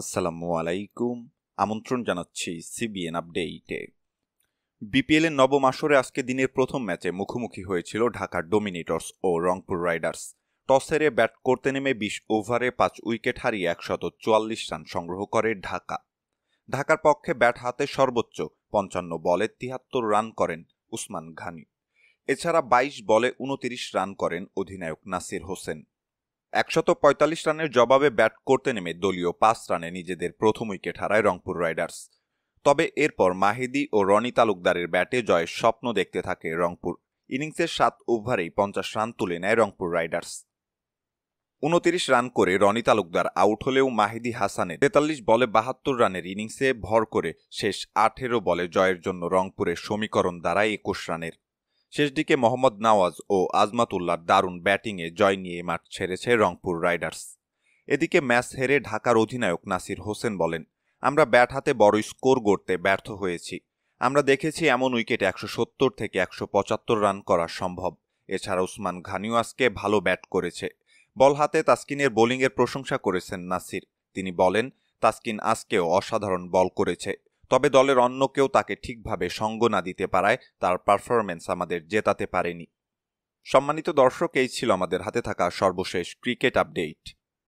আসসালামু আলাইকুম আমন্ত্রণ জানাচ্ছি সিবিএন আপডেটে বিপিএল এর নবম আসরে আজকে দিনের প্রথম ম্যাচে মুখোমুখি হয়েছিল ঢাকার ডোমিনেটর্স ও রংপুর রাইডার্স টস হেরে ব্যাট করতে নেমে বিশ ওভারে পাঁচ উইকেট হারিয়ে একশত চুয়াল্লিশ রান সংগ্রহ করে ঢাকা ঢাকার পক্ষে ব্যাট হাতে সর্বোচ্চ পঞ্চান্ন বলে তিয়াত্তর রান করেন উসমান ঘানি এছাড়া ২২ বলে উনতিরিশ রান করেন অধিনায়ক নাসির হোসেন একশত পঁয়তাল্লিশ রানের জবাবে ব্যাট করতে নেমে দলীয় পাঁচ রানে নিজেদের প্রথম উইকেট হারায় রংপুর রাইডার্স তবে এরপর মাহিদি ও রনি তালুকদারের ব্যাটে জয়ের স্বপ্ন দেখতে থাকে রংপুর ইনিংসের সাত ওভারেই পঞ্চাশ রান তুলে নেয় রংপুর রাইডার্স উনতিরিশ রান করে রনি তালুকদার আউট হলেও মাহিদি হাসানের তেতাল্লিশ বলে বাহাত্তর রানের ইনিংসে ভর করে শেষ আঠেরো বলে জয়ের জন্য রংপুরের সমীকরণ দাঁড়ায় একুশ রানের শেষদিকে মোহাম্মদ নওয়াজ ও আজমাতুল্লার দারুণ ব্যাটিংয়ে জয় নিয়ে মাঠ ছেড়েছে রংপুর রাইডার্স এদিকে ম্যাচ হেরে ঢাকার অধিনায়ক নাসির হোসেন বলেন আমরা ব্যাট হাতে বড় স্কোর গড়তে ব্যর্থ হয়েছি আমরা দেখেছি এমন উইকেটে একশো সত্তর থেকে একশো পঁচাত্তর রান করা সম্ভব এছাড়া উসমান ঘানিও আজকে ভালো ব্যাট করেছে বল হাতে তাসকিনের বোলিংয়ের প্রশংসা করেছেন নাসির তিনি বলেন তাসকিন আজকেও অসাধারণ বল করেছে তবে দলের অন্য কেউ তাকে ঠিকভাবে সঙ্গ না দিতে পারায় তার পারফরমেন্স আমাদের জেতাতে পারেনি সম্মানিত দর্শক এই ছিল আমাদের হাতে থাকা সর্বশেষ ক্রিকেট আপডেট